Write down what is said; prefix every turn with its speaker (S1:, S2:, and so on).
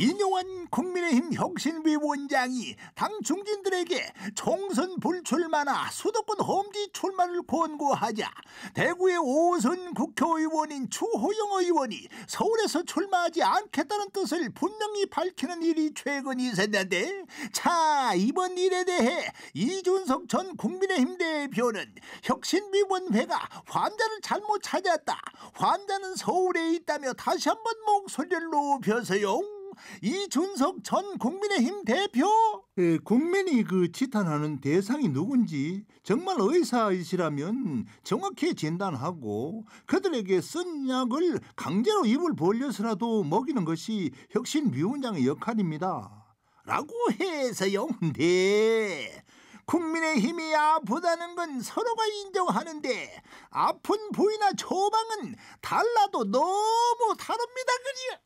S1: 인용한 국민의힘 혁신위 원장이 당 중진들에게 총선 불출마나 수도권 험지 출마를 권고하자 대구의 오선 국회의원인 추호영 의원이 서울에서 출마하지 않겠다는 뜻을 분명히 밝히는 일이 최근 있었는데 자 이번 일에 대해 이준석 전 국민의힘 대표는 혁신위원회가 환자를 잘못 찾았다 환자는 서울에 있다며 다시 한번 목소리를 높여서요 이준석 전 국민의힘 대표. 예, 국민이 그 지탄하는 대상이 누군지 정말 의사이시라면 정확히 진단하고 그들에게 쓴 약을 강제로 입을 벌려서라도 먹이는 것이 혁신위원장의 역할입니다. 라고 해서요. 네. 국민의 힘이 아프다는 건 서로가 인정하는데 아픈 부위나 처방은 달라도 너무 다릅니다 그지